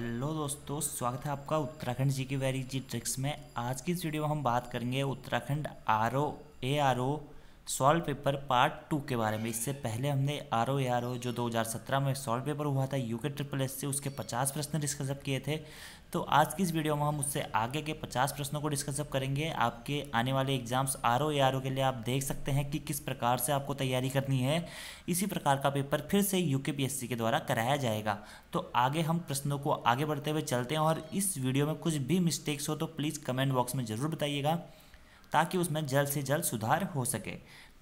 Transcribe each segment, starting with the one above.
hello दोस्तों स्वागत है आपका उत्तराखंड जी की वेरी जी ट्रिक्स में आज की इस वीडियो में हम बात करेंगे Uttarakhand R O A R O solve paper part two के बारे में इससे पहले हमने आर ओ आर ओ जो 2017 में सॉल्व पेपर हुआ था यूके ट्रिपल एस से उसके 50 प्रश्न डिस्कसअप किए थे तो आज की इस वीडियो में हम उससे आगे के 50 प्रश्नों को डिस्कसअप करेंगे आपके आने वाले exams R O R O के लिए आप देख सकते हैं कि किस प्रकार से आपको तैयारी करनी है इसी प्रकार का पेपर फिर से यू के के द्वारा कराया जाएगा तो आगे हम प्रश्नों को आगे बढ़ते हुए चलते हैं और इस वीडियो में कुछ भी मिस्टेक्स हो तो प्लीज़ कमेंट बॉक्स में ज़रूर बताइएगा ताकि उसमें जल्द से जल्द सुधार हो सके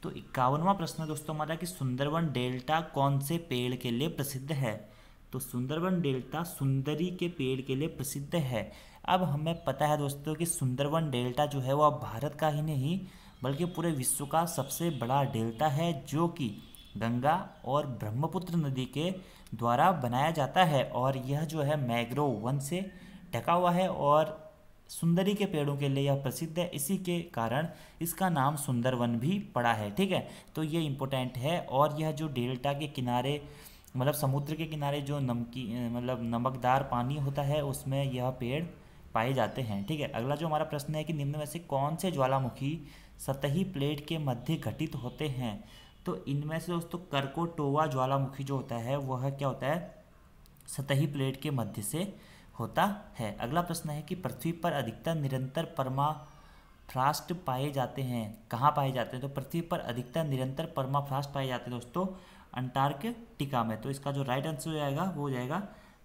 तो इक्यावनवा प्रश्न दोस्तों हमारा कि सुंदरवन डेल्टा कौन से पेड़ के लिए प्रसिद्ध है तो सुंदरवन डेल्टा सुंदरी के पेड़ के लिए प्रसिद्ध है अब हमें पता है दोस्तों कि सुंदरवन डेल्टा जो है वह भारत का ही नहीं बल्कि पूरे विश्व का सबसे बड़ा डेल्टा है जो कि गंगा और ब्रह्मपुत्र नदी के द्वारा बनाया जाता है और यह जो है मैग्रो वन से ढका हुआ है और सुंदरी के पेड़ों के लिए यह प्रसिद्ध है इसी के कारण इसका नाम सुंदरवन भी पड़ा है ठीक है तो ये इम्पोर्टेंट है और यह जो डेल्टा के किनारे मतलब समुद्र के किनारे जो नमकी मतलब नमकदार पानी होता है उसमें यह पेड़ पाए जाते हैं ठीक है अगला जो हमारा प्रश्न है कि निम्न में से कौन से ज्वालामुखी सतही प्लेट के मध्य घटित होते हैं तो इनमें से दोस्तों करकोटोवा ज्वालामुखी जो होता है वह क्या होता है सतही प्लेट के मध्य से होता है अगला प्रश्न है कि पृथ्वी पर अधिकतर निरंतर परमाफ्रास्ट पाए जाते हैं कहाँ पाए जाते हैं तो पृथ्वी पर अधिकतर निरंतर परमाफ्रास्ट पाए जाते हैं दोस्तों अंटार्कटिका में तो इसका जो राइट आंसर हो जाएगा वो हो जाएगा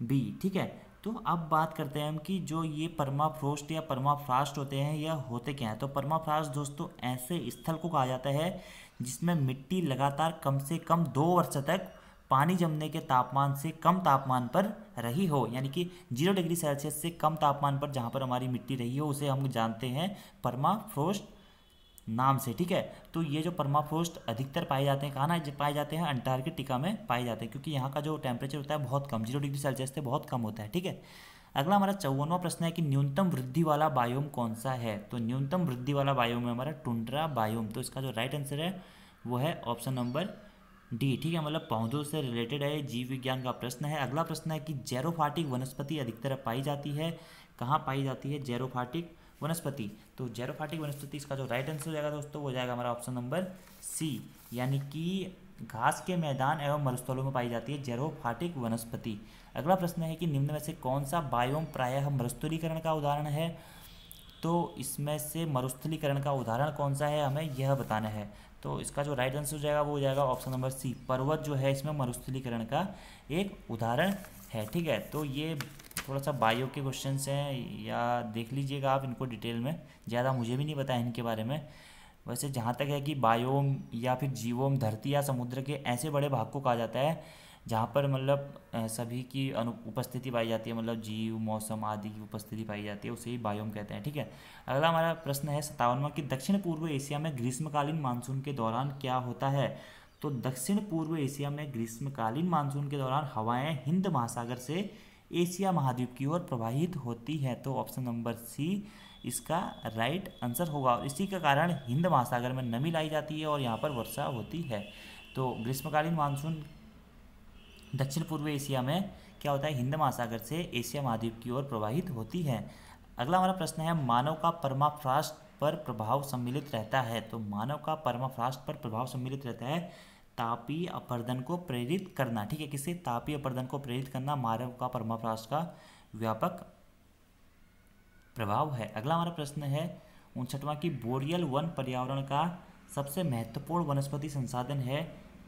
बी ठीक है तो अब बात करते हैं हम कि जो ये परमाफ्रोस्ट या परमाफ्रास्ट होते हैं या होते क्या हैं तो परमाफ्रास्ट दोस्तों ऐसे स्थल को कहा जाता है जिसमें मिट्टी लगातार कम से कम दो वर्ष तक पानी जमने के तापमान से कम तापमान पर रही हो यानी कि जीरो डिग्री सेल्सियस से कम तापमान पर जहाँ पर हमारी मिट्टी रही हो उसे हम जानते हैं परमाफ्रोस्ट नाम से ठीक है तो ये जो परमाफ्रोस्ट अधिकतर पाए जाते हैं कहाँ ना पाए जाते हैं अंटार्कटिका में पाए जाते हैं क्योंकि यहाँ का जो टेम्परेचर होता है बहुत कम जीरो डिग्री सेल्सियस से बहुत कम होता है ठीक है अगला हमारा चौवनवा प्रश्न है कि न्यूनतम वृद्धि वाला बायोम कौन सा है तो न्यूनतम वृद्धि वाला बायोम है हमारा टुंड्रा बायोम तो इसका जो राइट आंसर है वो है ऑप्शन नंबर डी ठीक है मतलब पौधों से रिलेटेड है जीव विज्ञान का प्रश्न है अगला प्रश्न है कि जेरोफाटिक वनस्पति अधिकतर पाई जाती है कहाँ पाई जाती है जेरोफाटिक वनस्पति तो जेरोफाटिक वनस्पति इसका जो राइट आंसर हो जाएगा दोस्तों वो जाएगा हमारा ऑप्शन नंबर सी यानी कि घास के मैदान एवं मरुस्थलों में पाई जाती है जेरोफाटिक वनस्पति अगला प्रश्न है कि निम्न में से कौन सा बायोम प्रायः मरुस्थलीकरण का उदाहरण है तो इसमें से मरुस्थलीकरण का उदाहरण कौन सा है हमें यह बताना है तो इसका जो राइट आंसर हो जाएगा वो हो जाएगा ऑप्शन नंबर सी पर्वत जो है इसमें मरुस्थलीकरण का एक उदाहरण है ठीक है तो ये थोड़ा सा बायो के क्वेश्चन हैं या देख लीजिएगा आप इनको डिटेल में ज़्यादा मुझे भी नहीं पता है इनके बारे में वैसे जहाँ तक है कि बायोम या फिर जीवोम धरती या समुद्र के ऐसे बड़े भाग को कहा जाता है जहाँ पर मतलब सभी की उपस्थिति पाई जाती है मतलब जीव मौसम आदि की उपस्थिति पाई जाती है उसे ही बायोम कहते हैं ठीक है अगला हमारा प्रश्न है सतावनवा कि दक्षिण पूर्व एशिया में ग्रीष्मकालीन मानसून के दौरान क्या होता है तो दक्षिण पूर्व एशिया में ग्रीष्मकालीन मानसून के दौरान हवाएँ हिंद महासागर से एशिया महाद्वीप की ओर प्रवाहित होती है तो ऑप्शन नंबर सी इसका राइट आंसर होगा और इसी का कारण हिंद महासागर में नमी लाई जाती है और यहाँ पर वर्षा होती है तो ग्रीष्मकालीन मानसून दक्षिण पूर्व एशिया में क्या होता है हिंद महासागर से एशिया महाद्वीप की ओर प्रवाहित होती है अगला हमारा प्रश्न है मानव का परमाफ्रास्ट पर प्रभाव सम्मिलित रहता है तो मानव का परमाफ्रास्ट पर प्रभाव सम्मिलित रहता है तापी अपर्दन को प्रेरित करना ठीक है किसे तापी अपर्दन को प्रेरित करना मानव का परमाफ्रास्ट का व्यापक प्रभाव है अगला हमारा प्रश्न है उनसठवा की बोरियल वन पर्यावरण का सबसे महत्वपूर्ण वनस्पति संसाधन है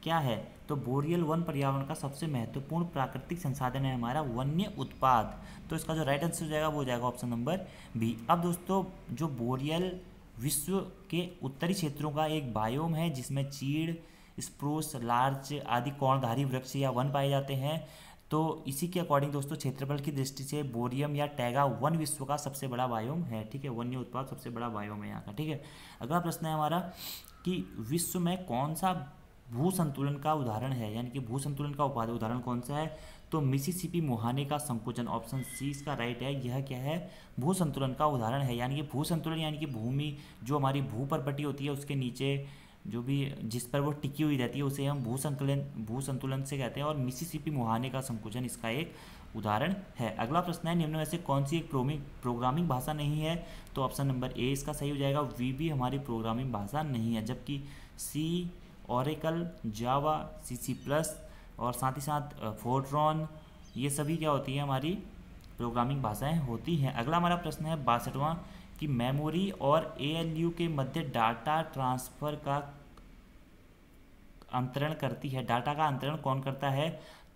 क्या है तो बोरियल वन पर्यावरण का सबसे महत्वपूर्ण प्राकृतिक संसाधन है हमारा वन्य उत्पाद तो इसका जो राइट आंसर हो जाएगा वो हो जाएगा ऑप्शन नंबर बी अब दोस्तों जो बोरियल विश्व के उत्तरी क्षेत्रों का एक बायोम है जिसमें चीड़ स्प्रूस लार्च आदि कौणधारी वृक्ष या वन पाए जाते हैं तो इसी के अकॉर्डिंग दोस्तों क्षेत्रफल की दृष्टि से बोरियम या टैगा वन विश्व का सबसे बड़ा बायोम है ठीक है वन्य उत्पाद सबसे बड़ा बायोम है यहाँ का ठीक है अगला प्रश्न है हमारा कि विश्व में कौन सा भू संतुलन का उदाहरण है यानी कि भू संतुलन का उदाहरण कौन सा है तो मिसिसिपी मुहाने का संकोचन ऑप्शन सी इसका राइट है यह क्या है भू संतुलन का उदाहरण है यानी कि भू संतुलन यानी कि भूमि जो हमारी भू पर पट्टी होती है उसके नीचे जो भी जिस पर वो टिकी हुई रहती है उसे हम भू संकुलन भू संतुलन से कहते हैं और मिसिसिपी मुहाने का संकुचन इसका एक उदाहरण है अगला प्रश्न है निम्न में से कौन सी एक प्रोमिंग प्रोग्रामिंग भाषा नहीं है तो ऑप्शन नंबर ए इसका सही हो जाएगा वी भी हमारी प्रोग्रामिंग भाषा नहीं है जबकि सी औरकल जावा सी सी प्लस और साथ ही साथ फोर्ट्रॉन ये सभी क्या होती है हमारी प्रोग्रामिंग भाषाएं होती हैं अगला हमारा प्रश्न है बासठवां कि मेमोरी और यू के मध्य डाटा ट्रांसफ़र का अंतरण करती है डाटा का अंतरण कौन करता है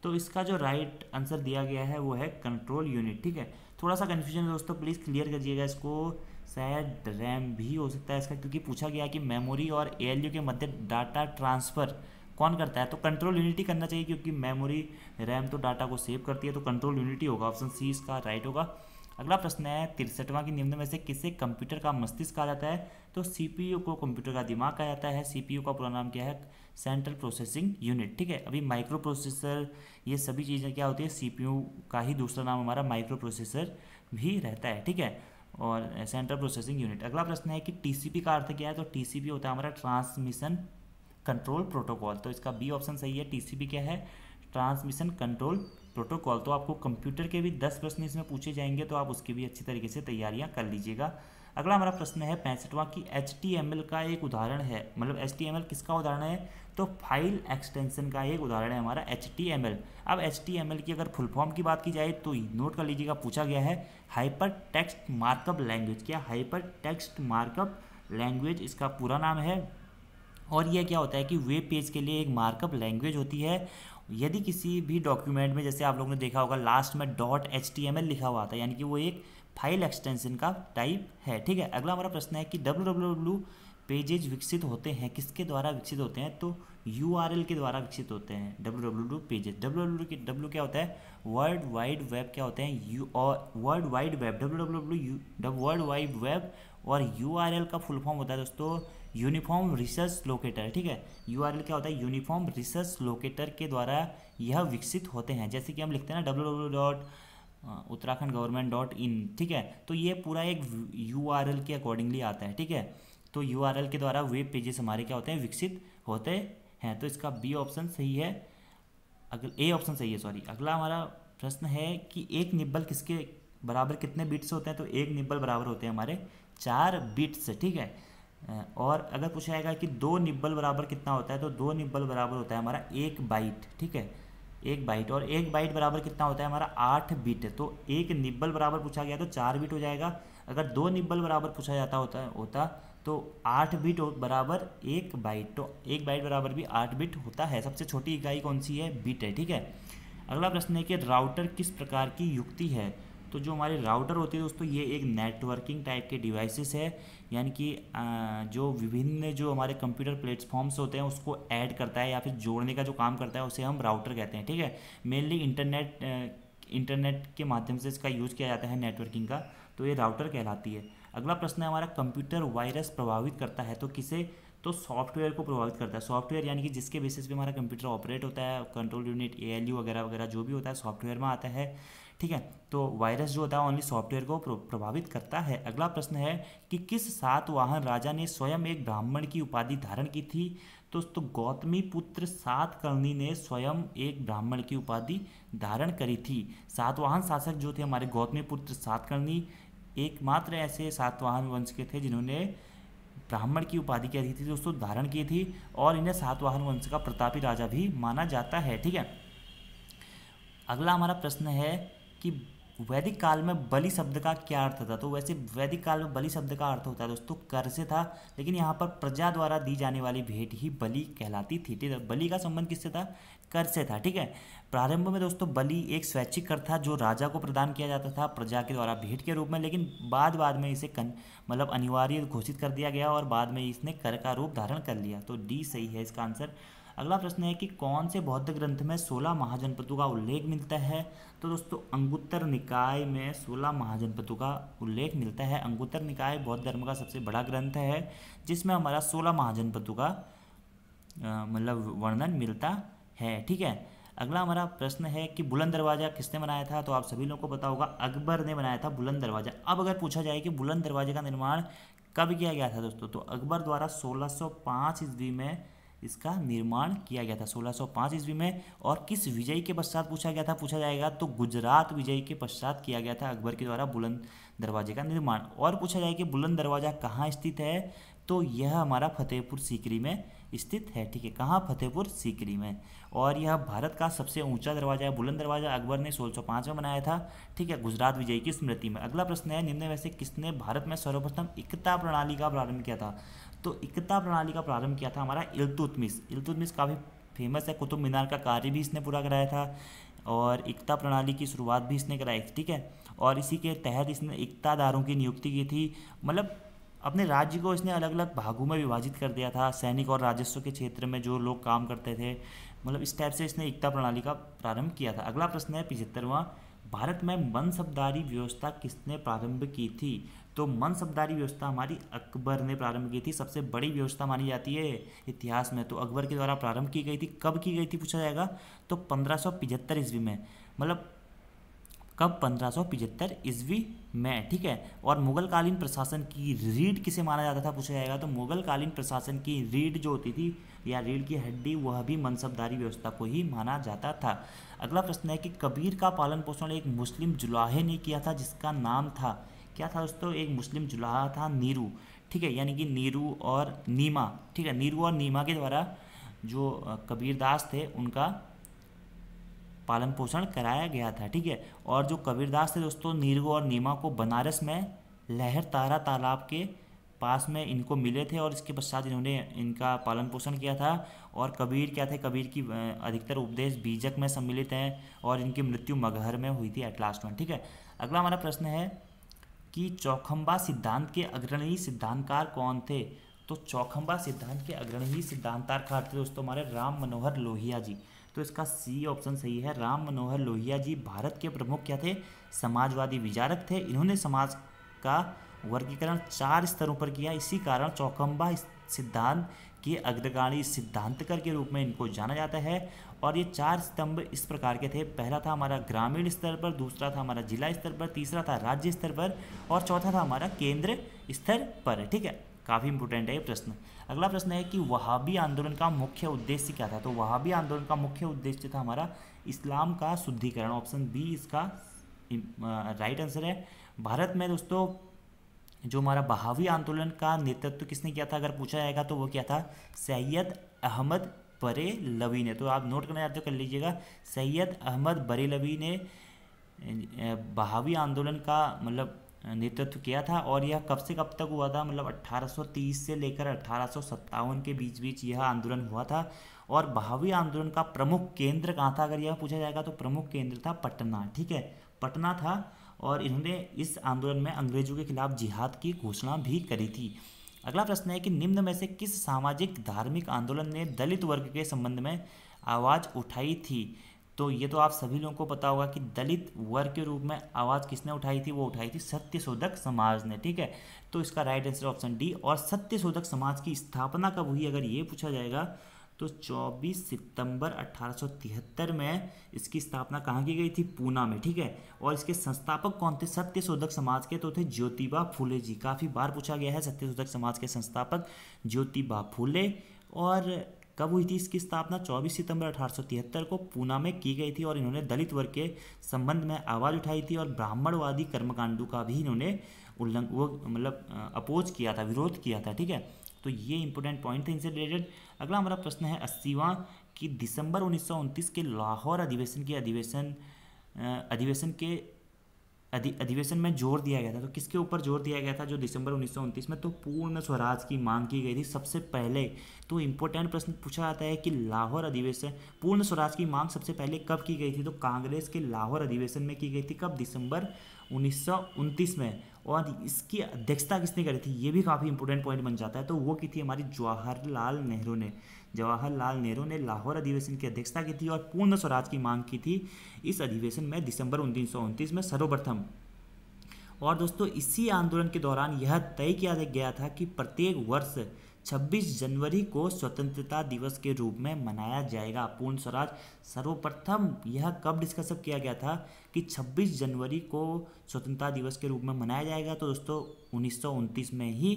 तो इसका जो राइट आंसर दिया गया है वो है कंट्रोल यूनिट ठीक है थोड़ा सा कन्फ्यूजन है दोस्तों प्लीज़ क्लियर करिएगा इसको शायद रैम भी हो सकता है इसका क्योंकि पूछा गया कि मेमोरी और ए के मध्य डाटा ट्रांसफ़र कौन करता है तो कंट्रोल यूनिटी करना चाहिए क्योंकि मेमोरी रैम तो डाटा को सेव करती है तो कंट्रोल यूनिटी होगा ऑप्शन सी इसका राइट होगा अगला प्रश्न है तिरसठवां की निम्न में से किसे कंप्यूटर का मस्तिष्क कहा जाता है तो सीपीयू को कंप्यूटर का दिमाग कहा जाता है सीपीयू का पूरा नाम क्या है सेंट्रल प्रोसेसिंग यूनिट ठीक है अभी माइक्रो प्रोसेसर ये सभी चीज़ें क्या होती है सीपीयू का ही दूसरा नाम हमारा माइक्रो प्रोसेसर भी रहता है ठीक है और सेंट्रल प्रोसेसिंग यूनिट अगला प्रश्न है कि टीसीपी का अर्थ क्या है तो टीसीपी होता है हमारा ट्रांसमिशन कंट्रोल प्रोटोकॉल तो इसका बी ऑप्शन सही है टीसीपी क्या है ट्रांसमिशन कंट्रोल प्रोटोकॉल तो आपको कंप्यूटर के भी दस प्रश्न इसमें पूछे जाएंगे तो आप उसकी भी अच्छी तरीके से तैयारियां कर लीजिएगा अगला हमारा प्रश्न है पैंसठवा कि एच का एक उदाहरण है मतलब एच किसका उदाहरण है तो फाइल एक्सटेंशन का एक उदाहरण है हमारा एच अब एच की अगर फुल फॉर्म की बात की जाए तो नोट कर लीजिएगा पूछा गया है हाइपर टेक्स्ट मार्कअप लैंग्वेज क्या हाइपर टेक्स्ट मार्कअप लैंग्वेज इसका पूरा नाम है और यह क्या होता है कि वेब पेज के लिए एक मार्कअप लैंग्वेज होती है यदि किसी भी डॉक्यूमेंट में जैसे आप लोगों ने देखा होगा लास्ट में डॉट एच लिखा हुआ था यानी कि वो एक फाइल एक्सटेंशन का टाइप है ठीक है अगला हमारा प्रश्न है कि डब्ल्यू डब्ल्यू डब्ल्यू पेजेज विकसित होते हैं किसके द्वारा विकसित होते हैं तो यू के द्वारा विकसित होते हैं W W pages W W के डब्ल्यू क्या होता है वर्ल्ड वाइड वेब क्या होते हैं यू और world wide web W W W world wide web और यू का फुल फॉर्म होता है दोस्तों यूनिफॉर्म रिसर्च लोकेटर ठीक है यू क्या होता है यूनिफॉर्म रिसर्च लोकेटर के द्वारा यह विकसित होते हैं जैसे कि हम लिखते हैं ना डब्ल्यू डब्ल्यू डॉट हाँ, उत्तराखंड गवर्नमेंट डॉट इन ठीक है तो ये पूरा एक यू के अकॉर्डिंगली आता है ठीक है तो यू के द्वारा वेब पेजेस हमारे क्या होते हैं विकसित होते हैं तो इसका बी ऑप्शन सही है अगर ए ऑप्शन सही है सॉरी अगला हमारा प्रश्न है कि एक निब्बल किसके बराबर कितने बिट्स होते हैं तो एक निब्बल बराबर होते हैं हमारे चार बिट्स ठीक है और अगर पूछा जाएगा कि दो निब्बल बराबर कितना होता है तो दो निब्बल बराबर होता है हमारा एक बाइट ठीक है एक बाइट और एक बाइट बराबर कितना होता है हमारा आठ बीट तो एक निब्बल बराबर पूछा गया तो चार बीट हो जाएगा अगर दो निब्बल बराबर पूछा जाता होता होता तो आठ बीट बराबर एक बाइट तो एक बाइट बराबर भी आठ बीट होता है सबसे छोटी इकाई कौन सी है बीट है ठीक है अगला प्रश्न है कि राउटर किस प्रकार की युक्ति है तो जो हमारे राउटर होती है दोस्तों ये एक नेटवर्किंग टाइप के डिवाइसेस है यानी कि जो विभिन्न जो हमारे कंप्यूटर प्लेटफॉर्म्स होते हैं उसको ऐड करता है या फिर जोड़ने का जो काम करता है उसे हम राउटर कहते हैं ठीक है मेनली इंटरनेट इंटरनेट के माध्यम से इसका यूज़ किया जाता है नेटवर्किंग का तो ये राउटर कहलाती है अगला प्रश्न है हमारा कंप्यूटर वायरस प्रभावित करता है तो किसे तो सॉफ्टवेयर को प्रभावित करता है सॉफ्टवेयर यानी कि जिसके बेसिस पे हमारा कंप्यूटर ऑपरेट होता है कंट्रोल यूनिट ए वगैरह वगैरह जो भी होता है सॉफ्टवेयर में आता है ठीक है तो वायरस जो होता है ओनली सॉफ्टवेयर को प्रभावित करता है अगला प्रश्न है कि किस सातवाहन राजा ने स्वयं एक ब्राह्मण की उपाधि धारण की थी तो, तो गौतमी पुत्र सात कर्णी ने स्वयं एक ब्राह्मण की उपाधि धारण करी थी सातवाहन शासक जो थे हमारे गौतमी पुत्र सात कर्णी एकमात्र ऐसे सातवाहन वंश के थे जिन्होंने ब्राह्मण की उपाधि क्या थी दोस्तों धारण की थी और इन्हें सातवाहन वंश का प्रतापी राजा भी माना जाता है ठीक है अगला हमारा प्रश्न है कि वैदिक काल में बलि शब्द का क्या अर्थ था तो वैसे वैदिक काल में बलि शब्द का अर्थ होता है दोस्तों कर से था लेकिन यहाँ पर प्रजा द्वारा दी जाने वाली भेंट ही बलि कहलाती थी ठीक है बलि का संबंध किससे था कर से था ठीक है प्रारंभ में दोस्तों बलि एक स्वैच्छिक कर था जो राजा को प्रदान किया जाता था प्रजा के द्वारा भेंट के रूप में लेकिन बाद बाद में इसे कन मतलब अनिवार्य घोषित कर दिया गया और बाद में इसने कर का रूप धारण कर लिया तो डी सही है इसका आंसर अगला प्रश्न है कि कौन से बौद्ध ग्रंथ में सोलह महाजनपदों का उल्लेख मिलता है तो दोस्तों अंगुत्तर निकाय में सोलह महाजनपदों का उल्लेख मिलता है अंगुत्तर निकाय बौद्ध धर्म का सबसे बड़ा ग्रंथ है जिसमें हमारा सोलह महाजनपदों का मतलब वर्णन मिलता है ठीक है अगला हमारा प्रश्न है कि बुलंद दरवाज़ा किसने बनाया था तो आप सभी लोगों को पता होगा अकबर ने बनाया था बुलंद दरवाज़ा अब अगर पूछा जाए कि बुलंद दरवाजे का निर्माण कब किया गया था दोस्तों तो अकबर द्वारा 1605 ईस्वी में इसका निर्माण किया गया था 1605 ईस्वी में और किस विजय के पश्चात पूछा गया था पूछा जाएगा तो गुजरात विजय के पश्चात किया गया था अकबर के द्वारा बुलंद दरवाजे का निर्माण और पूछा जाए कि बुलंद दरवाजा कहाँ स्थित है तो यह हमारा फतेहपुर सीकरी में स्थित है ठीक है कहाँ फतेहपुर सीकरी में और यह भारत का सबसे ऊंचा दरवाजा है बुलंद दरवाजा अकबर ने 1605 में बनाया था ठीक है गुजरात विजय की स्मृति में अगला प्रश्न है निम्न में से किसने भारत में सर्वप्रथम एकता प्रणाली का प्रारंभ किया था तो इकता प्रणाली का प्रारंभ किया था हमारा इलतुतमिस इल्तुतमिस काफ़ी फेमस है कुतुब मीनार का कार्य भी इसने पूरा कराया था और एकता प्रणाली की शुरुआत भी इसने कराई ठीक है और इसी के तहत इसने एकतादारों की नियुक्ति की थी मतलब अपने राज्य को इसने अलग अलग भागों में विभाजित कर दिया था सैनिक और राजस्व के क्षेत्र में जो लोग काम करते थे मतलब इस टाइप से इसने एकता प्रणाली का प्रारंभ किया था अगला प्रश्न है पिछहत्तरवा भारत में मनसबदारी व्यवस्था किसने प्रारंभ की थी तो मनसबदारी व्यवस्था हमारी अकबर ने प्रारंभ की थी सबसे बड़ी व्यवस्था मानी जाती है इतिहास में तो अकबर के द्वारा प्रारंभ की गई थी कब की गई थी पूछा जाएगा तो पंद्रह ईस्वी में मतलब कब पंद्रह सौ ईस्वी में ठीक है और मुगल कालीन प्रशासन की रीढ़ किसे माना जाता था पूछा जाएगा तो मुगल कालीन प्रशासन की रीढ़ जो होती थी या रीढ़ की हड्डी वह भी मनसबदारी व्यवस्था को ही माना जाता था अगला प्रश्न है कि कबीर का पालन पोषण एक मुस्लिम जुलाहे ने किया था जिसका नाम था क्या था दोस्तों एक मुस्लिम जुलाहा था नीरू ठीक है यानी कि नीरू और नीमा ठीक है नीरू और नीमा के द्वारा जो कबीरदास थे उनका पालन पोषण कराया गया था ठीक है और जो कबीरदास थे दोस्तों नीरू और नीमा को बनारस में लहर तारा तालाब के पास में इनको मिले थे और इसके पश्चात इन्होंने इनका पालन पोषण किया था और कबीर क्या थे कबीर की अधिकतर उपदेश बीजक में सम्मिलित हैं और इनकी मृत्यु मगहर में हुई थी एट लास्ट वन ठीक है अगला हमारा प्रश्न है कि चौखंबा सिद्धांत के अग्रणी सिद्धांतकार कौन थे तो चौखंबा सिद्धांत के अग्रणी सिद्धांतकार थे दोस्तों हमारे राम मनोहर लोहिया जी तो इसका सी ऑप्शन सही है राम मनोहर लोहिया जी भारत के प्रमुख क्या थे समाजवादी विचारक थे इन्होंने समाज का वर्गीकरण चार स्तरों पर किया इसी कारण चौखंबा सिद्धांत के अग्रगाणी सिद्धांतकर के रूप में इनको जाना जाता है और ये चार स्तंभ इस प्रकार के थे पहला था हमारा ग्रामीण स्तर पर दूसरा था हमारा जिला स्तर पर तीसरा था राज्य स्तर पर और चौथा था हमारा केंद्र स्तर पर ठीक है काफ़ी इंपोर्टेंट है ये प्रश्न अगला प्रश्न है कि वहाबी आंदोलन का मुख्य उद्देश्य क्या था तो वहाबी आंदोलन का मुख्य उद्देश्य था हमारा इस्लाम का शुद्धिकरण ऑप्शन बी इसका राइट आंसर है भारत में दोस्तों जो हमारा बहावी आंदोलन का नेतृत्व किसने किया था अगर पूछा जाएगा तो वो क्या था सैयद अहमद बरेलवी ने तो आप नोट करना चाहते हो कर लीजिएगा सैयद अहमद बरेलवी ने बहावी आंदोलन का मतलब नेतृत्व किया था और यह कब से कब तक हुआ था मतलब 1830 से लेकर अठारह के बीच बीच यह आंदोलन हुआ था और बहावी आंदोलन का प्रमुख केंद्र कहाँ था अगर यह पूछा जाएगा तो प्रमुख केंद्र था पटना ठीक है पटना था और इन्होंने इस आंदोलन में अंग्रेजों के खिलाफ जिहाद की घोषणा भी करी थी अगला प्रश्न है कि निम्न में से किस सामाजिक धार्मिक आंदोलन ने दलित वर्ग के संबंध में आवाज़ उठाई थी तो ये तो आप सभी लोगों को पता होगा कि दलित वर्ग के रूप में आवाज़ किसने उठाई थी वो उठाई थी सत्यशोधक समाज ने ठीक है तो इसका राइट आंसर ऑप्शन डी और सत्यशोधक समाज की स्थापना कब हुई अगर ये पूछा जाएगा तो 24 सितंबर 1873 में इसकी स्थापना कहाँ की गई थी पूना में ठीक है और इसके संस्थापक कौन थे सत्य शोधक समाज के तो थे ज्योतिबा फूले जी काफ़ी बार पूछा गया है सत्य शोधक समाज के संस्थापक ज्योतिबा फूले और कब हुई थी इसकी स्थापना 24 सितंबर 1873 को पूना में की गई थी और इन्होंने दलित वर्ग के संबंध में आवाज़ उठाई थी और ब्राह्मणवादी कर्मकांडों का भी इन्होंने उल्लंघ वो मतलब अपोज किया था विरोध किया था ठीक है तो ये इंपॉर्टेंट पॉइंट थे इनसे रिलेटेड अगला हमारा प्रश्न है अस्सीवा कि दिसंबर उन्नीस के लाहौर अधिवेशन के अधिवेशन अधिवेशन के अधि अधिवेशन में जोर दिया गया था तो किसके ऊपर जोर दिया गया था जो दिसंबर उन्नीस में तो पूर्ण स्वराज की मांग की गई थी सबसे पहले तो इम्पोर्टेंट प्रश्न पूछा जाता है कि लाहौर अधिवेशन पूर्ण स्वराज की मांग सबसे पहले कब की गई थी तो कांग्रेस के लाहौर अधिवेशन में की गई थी कब दिसंबर उन्नीस में और इसकी अध्यक्षता किसने करी थी ये भी काफ़ी इंपॉर्टेंट पॉइंट बन जाता है तो वो की थी हमारी जवाहरलाल नेहरू ने जवाहरलाल नेहरू ने लाहौर अधिवेशन की अध्यक्षता की थी और पूर्ण स्वराज की मांग की थी इस अधिवेशन में दिसंबर उन्नीस में सर्वप्रथम और दोस्तों इसी आंदोलन के दौरान यह तय किया गया था कि प्रत्येक वर्ष 26 जनवरी को स्वतंत्रता दिवस के रूप में मनाया जाएगा पूर्ण स्वराज सर्वप्रथम यह कब डिस्कस किया गया था कि 26 जनवरी को स्वतंत्रता दिवस के रूप में मनाया जाएगा तो दोस्तों उन्नीस में ही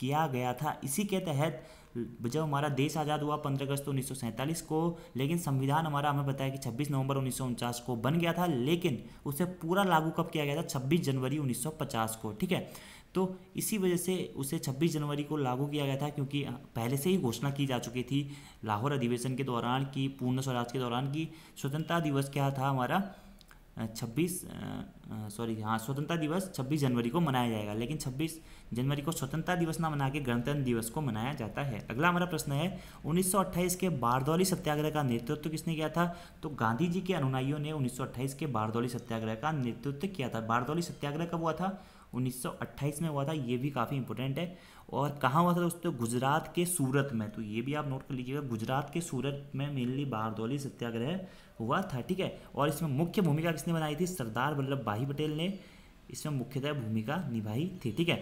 किया गया था इसी के तहत जब हमारा देश आज़ाद हुआ पंद्रह अगस्त उन्नीस को लेकिन संविधान हमारा हमें बताया कि छब्बीस नवंबर उन्नीस को बन गया था लेकिन उसे पूरा लागू कब किया गया था छब्बीस जनवरी 1950 को ठीक है तो इसी वजह से उसे 26 जनवरी को लागू किया गया था क्योंकि पहले से ही घोषणा की जा चुकी थी लाहौर अधिवेशन के दौरान कि पूर्ण स्वराज के दौरान कि स्वतंत्रता दिवस क्या था हमारा 26 सॉरी हाँ स्वतंत्रता दिवस 26 जनवरी को मनाया जाएगा लेकिन 26 जनवरी को स्वतंत्रता दिवस ना मना के गणतंत्र दिवस को मनाया जाता है अगला हमारा प्रश्न है 1928 के बारदौली सत्याग्रह का नेतृत्व किसने किया था तो गांधी जी के अनुयायियों ने 1928 के बारदौली सत्याग्रह का नेतृत्व किया था बारदौली सत्याग्रह कब हुआ था 1928 में हुआ था ये भी काफ़ी इंपॉर्टेंट है और कहाँ हुआ था दोस्तों गुजरात के सूरत में तो ये भी आप नोट कर लीजिएगा गुजरात के सूरत में मेनली बारदौली सत्याग्रह हुआ था ठीक है और इसमें मुख्य भूमिका किसने बनाई थी सरदार वल्लभ भाई पटेल ने इसमें मुख्यतः भूमिका निभाई थी ठीक है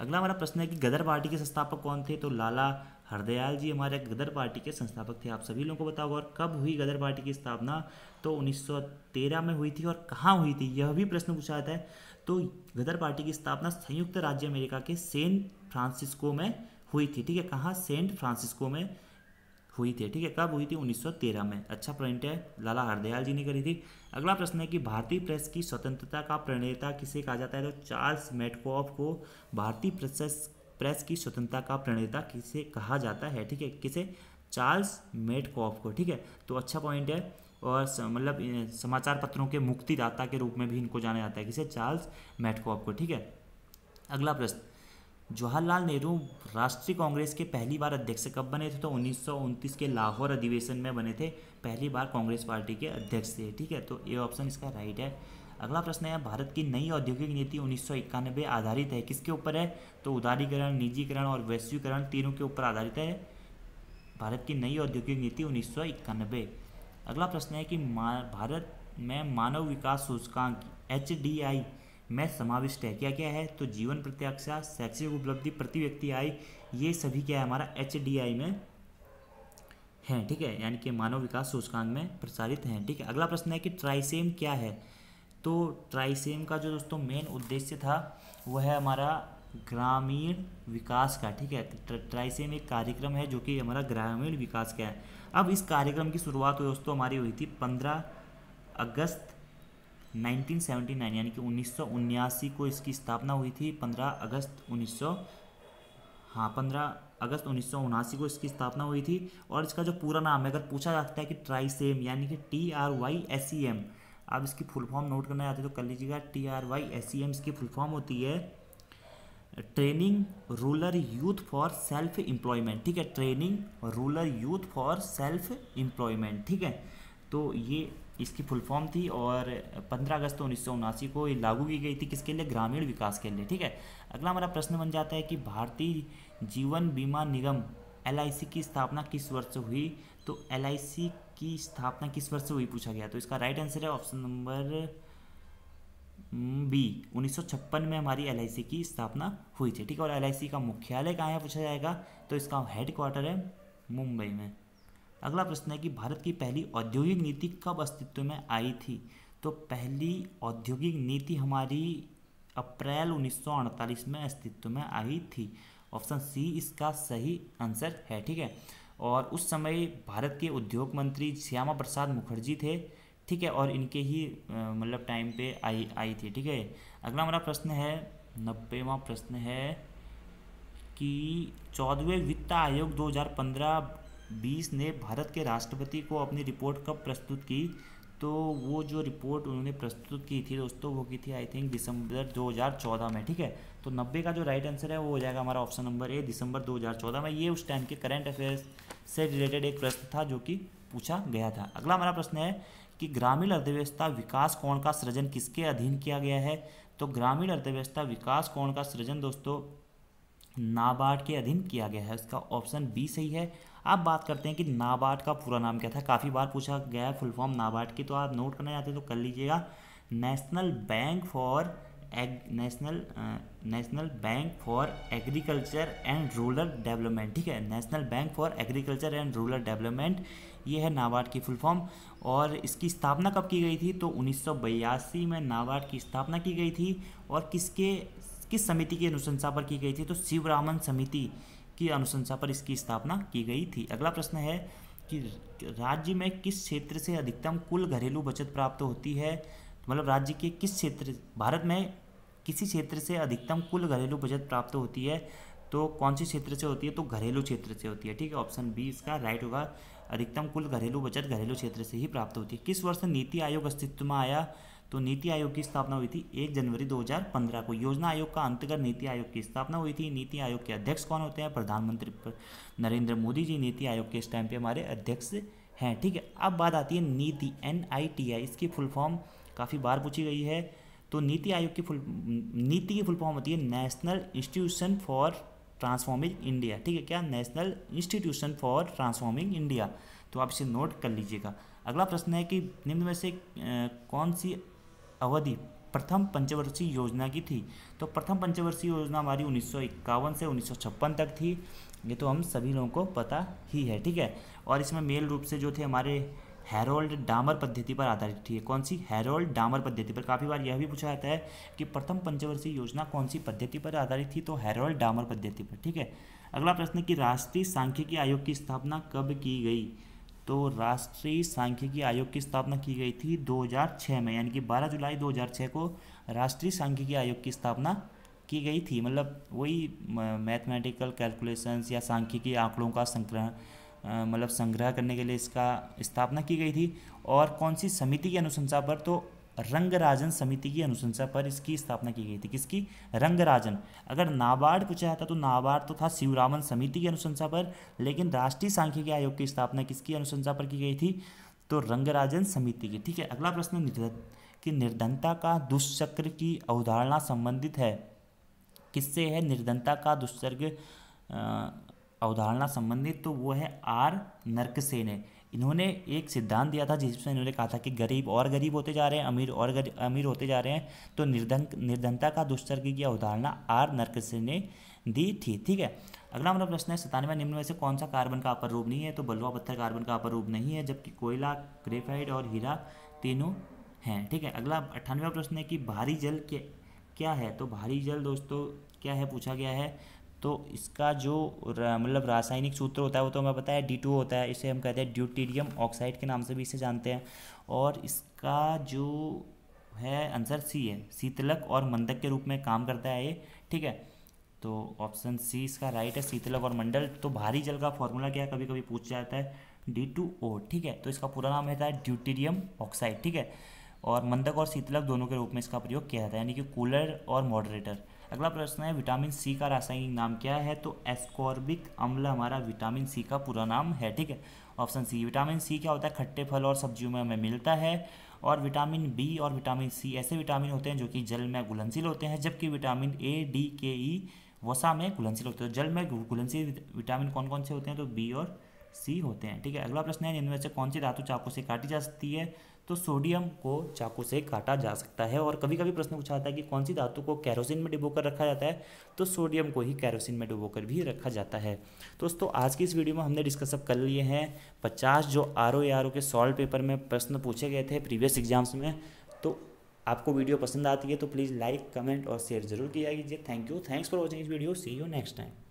अगला हमारा प्रश्न है कि गदर पार्टी के संस्थापक कौन थे तो लाला हरदयाल जी हमारे गदर पार्टी के संस्थापक थे आप सभी लोगों को बताओ और कब हुई गदर पार्टी की स्थापना तो 1913 में हुई थी और कहाँ हुई थी यह भी प्रश्न पूछा जाता है तो गदर पार्टी की स्थापना संयुक्त राज्य अमेरिका के सेंट फ्रांसिस्को में हुई थी ठीक है कहाँ सेंट फ्रांसिस्को में हुई थी ठीक है कब हुई थी 1913 में अच्छा पॉइंट है लाला हरदयाल जी ने करी थी अगला प्रश्न है कि भारतीय प्रेस की स्वतंत्रता का प्रणेता किसे कहा जाता है तो चार्ल्स मेटकॉफ को भारतीय प्रेस प्रेस की स्वतंत्रता का प्रणेता किसे कहा जाता है ठीक है किसे चार्ल्स मेटकॉफ को ठीक है तो अच्छा पॉइंट है और मतलब समाचार पत्रों के मुक्तिदाता के रूप में भी इनको जाना जाता है किसे चार्ल्स मैटकॉप को ठीक है अगला प्रश्न जवाहरलाल नेहरू राष्ट्रीय कांग्रेस के पहली बार अध्यक्ष कब बने थे तो उन्नीस के लाहौर अधिवेशन में बने थे पहली बार कांग्रेस पार्टी के अध्यक्ष थे ठीक है तो ये ऑप्शन इसका राइट है अगला प्रश्न है भारत की नई औद्योगिक नीति उन्नीस आधारित है किसके ऊपर है तो उदारीकरण निजीकरण और वैश्वीकरण तीनों के ऊपर आधारित है भारत की नई औद्योगिक नीति उन्नीस अगला प्रश्न है कि भारत में मानव विकास सूचकांक एच डी आई में समाविष्ट है क्या क्या है तो जीवन प्रत्याशा शैक्षिक उपलब्धि प्रति व्यक्ति आय ये सभी क्या है हमारा एच डी आई में है ठीक है यानी कि मानव विकास सूचकांक में प्रसारित हैं ठीक है अगला प्रश्न है कि ट्राइसेम क्या है तो ट्राइसेम का जो दोस्तों मेन उद्देश्य था वह है हमारा ग्रामीण विकास का ठीक है ट्राइसेम एक कार्यक्रम है जो कि हमारा ग्रामीण विकास का है अब इस कार्यक्रम की शुरुआत दोस्तों हमारी हुई थी पंद्रह अगस्त 1979 यानी कि उन्नीस को इसकी स्थापना हुई थी 15 अगस्त 1900 हाँ 15 अगस्त उन्नीस हाँ, को इसकी स्थापना हुई थी और इसका जो पूरा नाम है अगर पूछा जाता है कि ट्राइसेम यानी कि T R Y S E M आप इसकी फुल फॉर्म नोट करना चाहते हो तो कर लीजिएगा T R Y S E M इसकी फुल फॉर्म होती है training rural youth for self employment ठीक है training rural youth for self employment ठीक है तो ये इसकी फुल फॉर्म थी और 15 अगस्त उन्नीस को ये लागू की गई थी किसके लिए ग्रामीण विकास के लिए ठीक है अगला हमारा प्रश्न बन जाता है कि भारतीय जीवन बीमा निगम एल की स्थापना किस वर्ष से हुई तो एल की स्थापना किस वर्ष से हुई पूछा गया तो इसका राइट आंसर है ऑप्शन नंबर हम्म, बी उन्नीस में हमारी एल की स्थापना हुई थी ठीक है और एल का मुख्यालय कहाँ है पूछा जाएगा तो इसका हेडक्वार्टर है मुंबई में अगला प्रश्न है कि भारत की पहली औद्योगिक नीति कब अस्तित्व में आई थी तो पहली औद्योगिक नीति हमारी अप्रैल 1948 में अस्तित्व में आई थी ऑप्शन सी इसका सही आंसर है ठीक है और उस समय भारत के उद्योग मंत्री श्यामा प्रसाद मुखर्जी थे ठीक है और इनके ही मतलब टाइम पे आई आई थी ठीक है अगला हमारा प्रश्न है नब्बेवा प्रश्न है कि चौदहवें वित्त आयोग 2015-20 ने भारत के राष्ट्रपति को अपनी रिपोर्ट कब प्रस्तुत की तो वो जो रिपोर्ट उन्होंने प्रस्तुत की थी दोस्तों वो की थी आई थिंक दिसंबर 2014 में ठीक है तो 90 का जो राइट आंसर है वो हो जाएगा हमारा ऑप्शन नंबर ए दिसंबर 2014 में ये उस टाइम के करंट अफेयर्स से रिलेटेड एक प्रश्न था जो कि पूछा गया था अगला हमारा प्रश्न है कि ग्रामीण अर्थव्यवस्था विकास कोण का सृजन किसके अधीन किया गया है तो ग्रामीण अर्थव्यवस्था विकास कोण का सृजन दोस्तों नाबार्ड के अधीन किया गया है इसका ऑप्शन बी सही है आप बात करते हैं कि नाबार्ड का पूरा नाम क्या था काफ़ी बार पूछा गया है फुल फॉर्म नाबार्ड की तो आप नोट करना चाहते हैं तो कर लीजिएगा national bank for ag national national bank for agriculture and rural development ठीक है national bank for agriculture and rural development ये है नाबार्ड की फुल फॉर्म और इसकी स्थापना कब की गई थी तो उन्नीस में नाबार्ड की स्थापना की गई थी और किसके किस समिति की अनुशंसा पर की गई थी तो रामन समिति की अनुशंसा पर इसकी स्थापना की गई थी अगला प्रश्न है कि राज्य में किस क्षेत्र से अधिकतम कुल घरेलू बचत प्राप्त होती है मतलब राज्य के किस क्षेत्र भारत में किसी क्षेत्र से अधिकतम कुल घरेलू बचत प्राप्त होती है तो कौन से क्षेत्र से होती है तो घरेलू क्षेत्र से होती है ठीक है ऑप्शन बी इसका राइट होगा अधिकतम कुल घरेलू बचत घरेलू क्षेत्र से ही प्राप्त होती है किस वर्ष नीति आयोग अस्तित्व में आया तो नीति आयोग की स्थापना हुई थी एक जनवरी 2015 को योजना आयोग का अंतर्गत नीति आयोग की स्थापना हुई थी नीति आयोग के अध्यक्ष कौन होते हैं प्रधानमंत्री नरेंद्र मोदी जी नीति आयोग के इस टाइम पे हमारे अध्यक्ष हैं ठीक है अब बात आती है नीति एन आई टी आई इसकी फुल फॉर्म काफ़ी बार पूछी गई है तो नीति आयोग की फुल नीति की फुल फॉर्म होती है national institution for transforming India ठीक है क्या national institution for transforming India तो आप इसे नोट कर लीजिएगा अगला प्रश्न है कि निम्न में से कौन सी अवधि प्रथम पंचवर्षीय योजना की थी तो प्रथम पंचवर्षीय योजना हमारी उन्नीस से उन्नीस तक थी ये तो हम सभी लोगों को पता ही है ठीक है और इसमें मेल रूप से जो थे हमारे हैरोल्ड डामर पद्धति पर आधारित थी कौन सी हैरोल्ड डामर पद्धति पर काफ़ी बार यह भी पूछा जाता है कि प्रथम पंचवर्षीय योजना कौन सी पद्धति पर आधारित थी तो हैरोल्ड डामर पद्धति पर ठीक है अगला प्रश्न कि राष्ट्रीय सांख्यिकी आयोग की स्थापना कब की गई तो राष्ट्रीय सांख्यिकी आयोग की स्थापना की गई थी 2006 में यानी कि 12 जुलाई 2006 को राष्ट्रीय सांख्यिकी आयोग की स्थापना की गई थी मतलब वही मैथमेटिकल कैलकुलेशंस या सांख्यिकी आंकड़ों का संग्रहण मतलब संग्रह करने के लिए इसका स्थापना की गई थी और कौन सी समिति की अनुशंसा पर तो रंगराजन समिति की अनुशंसा पर इसकी स्थापना की गई थी किसकी रंगराजन अगर नाबार्ड पूछा जाता तो नाबार्ड तो था शिवरामन समिति की अनुशंसा पर लेकिन राष्ट्रीय सांख्यिकी आयोग की स्थापना किसकी अनुशंसा पर की गई थी तो रंगराजन समिति की ठीक है अगला प्रश्न निर्धन कि निर्धनता का दुष्चक्र की अवधारणा संबंधित है किससे है निर्धनता का दुष्चर्ग अवधारणा संबंधित तो वो है आर नरकसेन ने इन्होंने एक सिद्धांत दिया था जिसमें इन्होंने कहा था कि गरीब और गरीब होते जा रहे हैं अमीर और गरीब अमीर होते जा रहे हैं तो निर्धन निर्धनता का दुष्चर्ग की अवधारणा आर नरकसे ने दी थी ठीक है अगला हमारा मतलब प्रश्न है सतानवे निम्न में से कौन सा कार्बन का अपर रूप नहीं है तो बलुआ पत्थर कार्बन का अपर रूप नहीं है जबकि कोयला ग्रेफाइड और हीरा तीनों हैं ठीक है अगला अट्ठानवे प्रश्न है कि भारी जल क्या है तो भारी जल दोस्तों क्या है पूछा गया है तो इसका जो मतलब रासायनिक सूत्र होता है वो तो हमें पता है डी टू होता है इसे हम कहते हैं ड्यूटीरियम ऑक्साइड के नाम से भी इसे जानते हैं और इसका जो है आंसर सी है शीतलक और मंदक के रूप में काम करता है ये ठीक है तो ऑप्शन सी इसका राइट है शीतलक और मंडल तो भारी जल का फॉर्मूला क्या है कभी कभी पूछ जाता है डी टू ओ ठीक है तो इसका पूरा नाम रहता है ड्यूटीरियम ऑक्साइड ठीक है और मंदक और शीतलक दोनों के रूप में इसका प्रयोग किया जाता है यानी कि कूलर और मॉडरेटर अगला प्रश्न है विटामिन सी का रासायनिक नाम क्या है तो एस्कॉर्बिक अम्ल हमारा विटामिन सी का पूरा नाम है ठीक है ऑप्शन सी विटामिन सी क्या होता है खट्टे फल और सब्जियों में हमें मिलता है और विटामिन बी और विटामिन सी ऐसे विटामिन होते हैं जो कि जल में घुलनशील होते हैं जबकि विटामिन ए डी के ई वसा में घुलनशील होते हैं तो जल में घुलनशील विटामिन कौन कौन से होते हैं तो बी और सी होते हैं ठीक है अगला प्रश्न है इनमें से कौन सी धातु चाकू से काटी जा सकती है तो सोडियम को चाकू से काटा जा सकता है और कभी कभी प्रश्न पूछा जाता है कि कौन सी धातु को कैरोसिन में डुबोकर रखा जाता है तो सोडियम को ही कैरोसिन में डुबोकर भी रखा जाता है दोस्तों आज की इस वीडियो में हमने डिस्कसअप कर लिए हैं पचास जो आर ओ आर ओ के सॉल्व पेपर में प्रश्न पूछे गए थे प्रीवियस एग्जाम्स में तो आपको वीडियो पसंद आती है तो प्लीज़ लाइक कमेंट और शेयर जरूर किया कीजिए thank you thanks for watching इस video see you next time